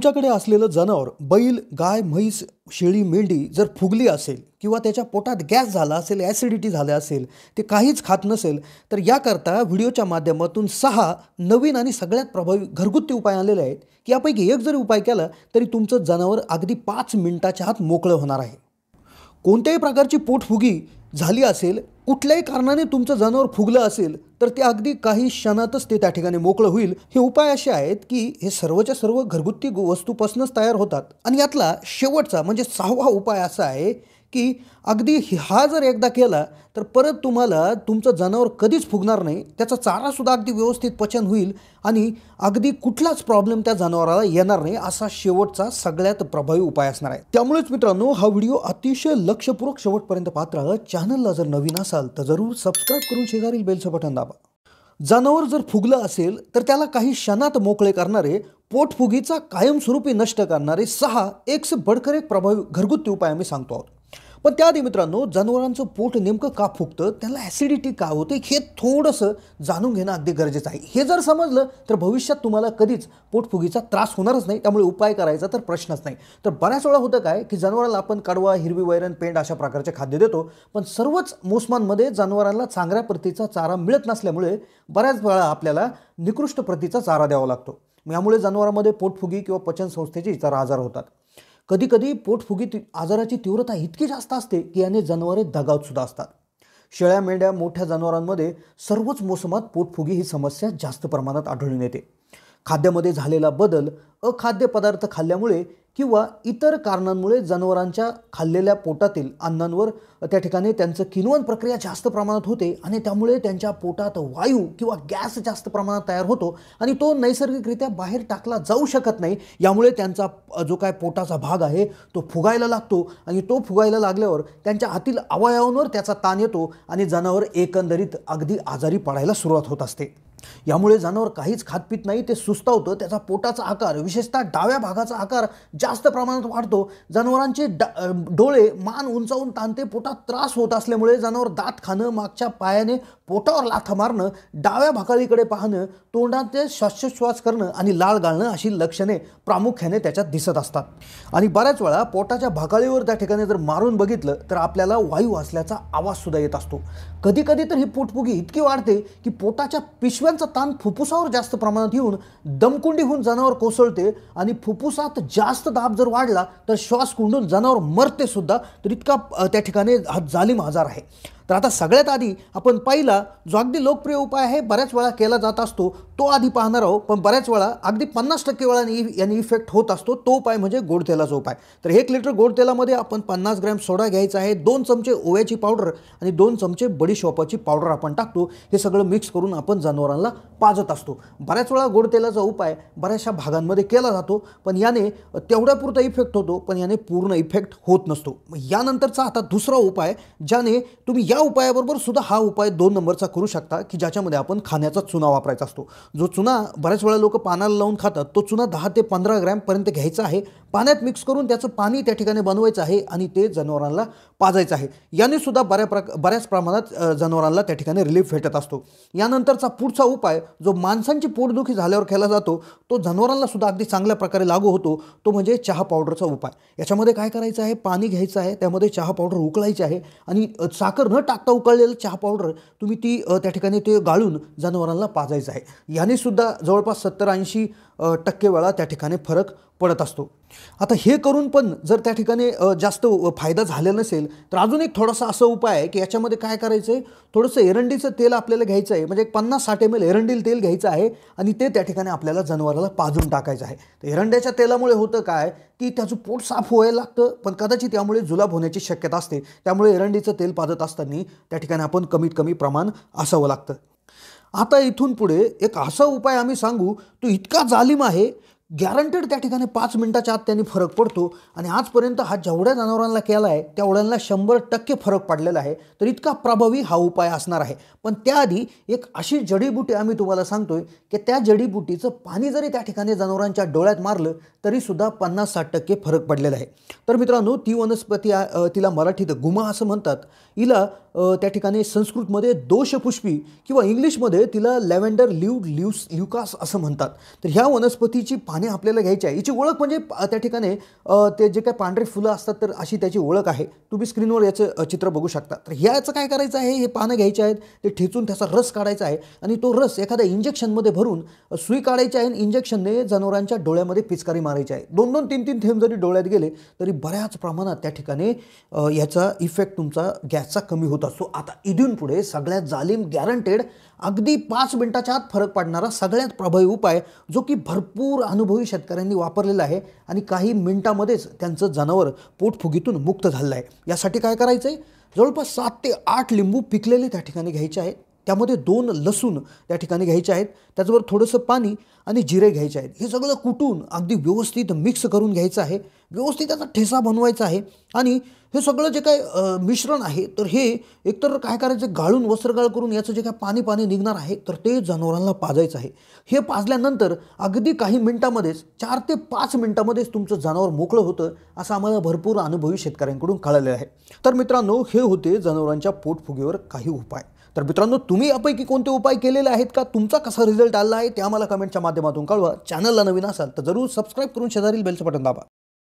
तुमच्याकडे असलेलं जनावर बैल गाय म्हैस शेळी मेंढी जर फुगली असेल किंवा त्याच्या पोटात गॅस झाला असेल ॲसिडिटी झाले असेल ते काहीच खात नसेल तर याकरता व्हिडिओच्या माध्यमातून सहा नवीन आणि सगळ्यात प्रभावी घरगुती उपाय आलेले आहेत की यापैकी एक जरी उपाय केला तरी तुमचं जनावर अगदी पाच मिनिटाच्या आत मोकळं होणार आहे कोणत्याही प्रकारची पोटफुगी झाली असेल कुठल्याही कारणाने तुमचं जनावर फुगलं असेल तर ते अगदी काही क्षणातच ते त्या ठिकाणी मोकळं होईल हे उपाय असे आहेत की हे सर्वच्या सर्व घरगुती वस्तूपासूनच तयार होतात आणि यातला शेवटचा म्हणजे सहावा उपाय असा आहे की अगदी हा जर एकदा केला तर परत तुम्हाला तुमचं जनावर कधीच फुगणार नाही त्याचा चारासुद्धा अगदी व्यवस्थित पचन होईल आणि अगदी कुठलाच प्रॉब्लेम त्या जनावराला येणार नाही असा शेवटचा सगळ्यात प्रभावी उपाय असणार आहे त्यामुळेच मित्रांनो हा व्हिडिओ अतिशय लक्षपूर्वक शेवटपर्यंत पाहत चॅनलला जर नवीन असाल तर जरूर सबस्क्राईब करून शेजारील बेलचं बटन दाबा जनावर जर फुगलं असेल तर त्याला काही क्षणात मोकळे करणारे पोटफुगीचा कायमस्वरूपी नष्ट करणारे सहा एक से एक प्रभावी घरगुती उपाय आम्ही सांगतो आहोत पण त्याआधी मित्रांनो जनावरांचं पोट नेमकं का फुगतं त्याला ॲसिडिटी का होते हे थोडंसं जाणून घेणं अगदी गरजेचं आहे हे जर समजलं तर भविष्यात तुम्हाला कधीच पोटफुगीचा त्रास होणारच नाही त्यामुळे उपाय करायचा तर प्रश्नच नाही तर बऱ्याच वेळा होतं काय की जनावरांना आपण कडवा हिरवी वैरण पेंड अशा प्रकारचे खाद्य देतो पण सर्वच मोसमांमध्ये जनावरांना चांगल्या प्रतीचा चारा मिळत नसल्यामुळे बऱ्याच वेळा आपल्याला निकृष्ट प्रतीचा चारा द्यावा लागतो यामुळे जनावरांमध्ये पोटफुगी किंवा पचन संस्थेचे इतर आजार होतात कधीकधी पोटफुगीत आजाराची तीव्रता इतकी जास्त असते की याने जनावरे दगावतसुद्धा असतात शेळ्या मेंढ्या मोठ्या जनावरांमध्ये सर्वच मोसमात पोटफुगी ही समस्या जास्त प्रमाणात आढळून येते खाद्यामध्ये झालेला बदल अखाद्य पदार्थ खाल्ल्यामुळे किंवा इतर कारणांमुळे जनावरांच्या खाल्लेल्या पोटातील अन्नांवर त्या ठिकाणी त्यांचं किनवण प्रक्रिया जास्त प्रमाणात होते आणि त्यामुळे त्यांच्या पोटात वायू किंवा गॅस जास्त प्रमाणात तयार होतो आणि तो नैसर्गिकरित्या बाहेर टाकला जाऊ शकत नाही यामुळे त्यांचा जो काय पोटाचा भाग आहे तो फुगायला लागतो आणि तो फुगायला लागल्यावर त्यांच्या हातील अवयवांवर त्याचा ताण येतो आणि जनावर एकंदरीत अगदी आजारी पडायला सुरुवात होत असते यामुळे जनावर काहीच खात नाही ते सुस्तावतं त्याचा पोटाचा आकार विशेषतः डाव्या भागाचा आकार जास्त प्रमाणात वाढतो जनावरांचे डोळे मान उंचावून ताणते पोटात त्रास होत असल्यामुळे जनावर दात खाणं मागच्या पायाने पोटावर लाथा मारणं डाव्या भाकाळीकडे पाहणं तोंडाचे श्वासोश्वास करणं आणि लाळ घालणं अशी लक्षणे प्रामुख्याने त्याच्यात दिसत असतात आणि बऱ्याच वेळा पोटाच्या भाकाळीवर त्या ठिकाणी जर मारून बघितलं तर आपल्याला वायू असल्याचा सुद्धा येत असतो कधी तर ही पोटपुगी इतकी वाढते की पोटाच्या पिशव्या पिशव्यांचा ताण फुफ्फुसावर जास्त प्रमाणात येऊन दमकुंडीहून जनावर कोसळते आणि फुफ्फुसात जास्त दाब जर वाढला तर श्वास कुंडून जनावर मरते सुद्धा तर इतका त्या ठिकाणी हा जालिम आजार आहे तर आता सगळ्यात आधी आपण पहिला जो अगदी लोकप्रिय उपाय आहे बऱ्याच वेळा केला जात असतो तो आधी पाहणार आहोत पण बऱ्याच वेळा अगदी पन्नास टक्के वेळाने याने इफेक्ट होत असतो तो उपाय म्हणजे गोड तेलाचा उपाय तर एक लिटर गोड तेलामध्ये आपण पन्नास ग्रॅम सोडा घ्यायचा आहे दोन चमचे ओव्याची पावडर आणि दोन चमचे बडीशॉपाची पावडर आपण टाकतो हे सगळं मिक्स करून आपण जनावरांना पाजत असतो बऱ्याच वेळा गोड तेलाचा उपाय बऱ्याचशा भागांमध्ये केला जातो पण याने तेवढ्यापुरता इफेक्ट होतो पण याने पूर्ण इफेक्ट होत नसतो यानंतरचा आता दुसरा उपाय ज्याने तुम्ही या या उपायाबरोबर सुद्धा हा उपाय दोन नंबरचा करू शकता की ज्याच्यामध्ये आपण खाण्याचा चुना वापरायचा असतो जो चुना बऱ्याच वेळा लोक पानाला लावून खातात तो चुना दहा ते पंधरा ग्रॅमपर्यंत घ्यायचा आहे पाण्यात मिक्स करून त्याचं पाणी त्या ठिकाणी बनवायचं आहे आणि ते जनावरांना पाजायचं आहे याने सुद्धा बऱ्या प्रक बऱ्याच प्रमाणात जनावरांना त्या ठिकाणी रिलीफ भेटत असतो यानंतरचा पुढचा उपाय जो माणसांची पोटदुखी झाल्यावर केला जातो तो जनावरांना सुद्धा अगदी चांगल्या प्रकारे लागू होतो तो म्हणजे चहा पावडरचा उपाय याच्यामध्ये काय करायचं आहे पाणी घ्यायचं आहे त्यामध्ये चहा पावडर उकळायची आहे आणि साखर न तर आत्ता उकळलेलं चहा पावडर तुम्ही ती त्या ठिकाणी ते गाळून जनावरांना पाजायचं आहे याने सुद्धा जवळपास सत्तर ऐंशी टक्के वेळा त्या ठिकाणी फरक पडत असतो आता हे करून पण जर त्या ठिकाणी जास्त फायदा झाला नसेल तर अजून एक थोडासा असा उपाय आहे की याच्यामध्ये काय करायचं आहे थोडंसं एरंडीचं तेल आपल्याला घ्यायचं आहे म्हणजे एक पन्नास साठ एम एल एरंडील तेल घ्यायचं आहे आणि ते त्या ठिकाणी आपल्याला जनावराला पाजून टाकायचं आहे तर एरंड्याच्या तेलामुळे होतं काय की त्याचं पोट साफ व्हायला लागतं पण कदाचित त्यामुळे जुलाब होण्याची शक्यता असते त्यामुळे एरंडीचं तेल पाजत असताना त्या ठिकाणी आपण कमीत कमी प्रमाण असावं लागतं आता इथून पुढे एक असा उपाय आम्ही सांगू तो इतका जालिम आहे गॅरंटेड त्या ठिकाणी पाच मिनटाच्या आत त्यांनी फरक पडतो आणि आजपर्यंत हा जेवढ्या जनावरांना केला आहे तेवढ्यांना शंभर टक्के फरक पडलेला आहे तर इतका प्रभावी हा उपाय असणार आहे पण त्याआधी एक अशी जडीबुटी आम्ही तुम्हाला सांगतोय की त्या जडीबुटीचं पाणी जरी त्या ठिकाणी जनावरांच्या डोळ्यात मारलं तरीसुद्धा पन्नास साठ टक्के फरक पडलेला आहे तर मित्रांनो ती वनस्पती तिला मराठीत गुमा असं म्हणतात हिला त्या ठिकाणी संस्कृतमध्ये दोषपुष्पी किंवा इंग्लिशमध्ये तिला लॅव्हेंडर लिव लिव्स ल्युकास असं म्हणतात तर ह्या वनस्पतीची पाणी पाने आपल्याला घ्यायची आहे याची ओळख म्हणजे त्या ठिकाणी ते जे काय पांढरे फुलं असतात तर अशी त्याची ओळख आहे तुम्ही स्क्रीनवर याचं चित्र बघू शकता तर ह्याचं काय करायचं आहे हे पानं घ्यायचे आहेत ते ठेचून त्याचा रस काढायचा आहे आणि तो रस एखाद्या इंजेक्शनमध्ये भरून सुई काढायची आहे आणि इंजेक्शनने जनावरांच्या डोळ्यामध्ये पिचकारी मारायची आहे दोन दोन तीन तीन थेंब जरी डोळ्यात गेले तरी बऱ्याच प्रमाणात त्या ठिकाणी याचा इफेक्ट तुमचा गॅसचा कमी होत असतो आता इथून पुढे सगळ्यात जालीम गॅरंटेड अगदी पाच मिनिटाच्या आत फरक पाडणारा सगळ्यात प्रभावी उपाय जो की भरपूर अनुभव अनुभवी शेतकऱ्यांनी वापरलेलं आहे आणि काही मिनिटामध्येच त्यांचं जनावर पोटफुगीतून मुक्त झालेलं आहे यासाठी काय करायचं आहे जवळपास सात ते आठ लिंबू पिकलेले त्या ठिकाणी घ्यायचे आहेत त्यामध्ये दोन लसूण त्या ठिकाणी घ्यायचे आहेत त्याचबरोबर थोडंसं पाणी आणि जिरे घ्यायचे आहेत हे सगळं कुटून अगदी व्यवस्थित मिक्स करून घ्यायचं आहे व्यवस्थित त्याचा ठेसा बनवायचा आहे आणि हे सगळं जे काय मिश्रण आहे तर हे एकतर काय करायचं गाळून वस्त्रगाळ करून याचं जे काय पाणी पाणी निघणार आहे तर ते जनावरांना पाजायचं आहे हे पाजल्यानंतर अगदी काही मिनटामध्येच चार ते पाच मिनटामध्येच तुमचं जनावर मोकळं होतं असं आम्हाला भरपूर अनुभवी शेतकऱ्यांकडून कळालेलं आहे तर मित्रांनो हे होते जनावरांच्या पोटफुगीवर काही उपाय तर मित्रांनो तुम्ही यापैकी कोणते उपाय केलेले आहेत का तुमचा कसा रिझल्ट आला आहे ते आम्हाला कमेंटच्या माध्यमातून कळवा चॅनलला नवीन असाल तर जरूर सबस्क्राईब करून शेजारील बेलचं बटन दाबा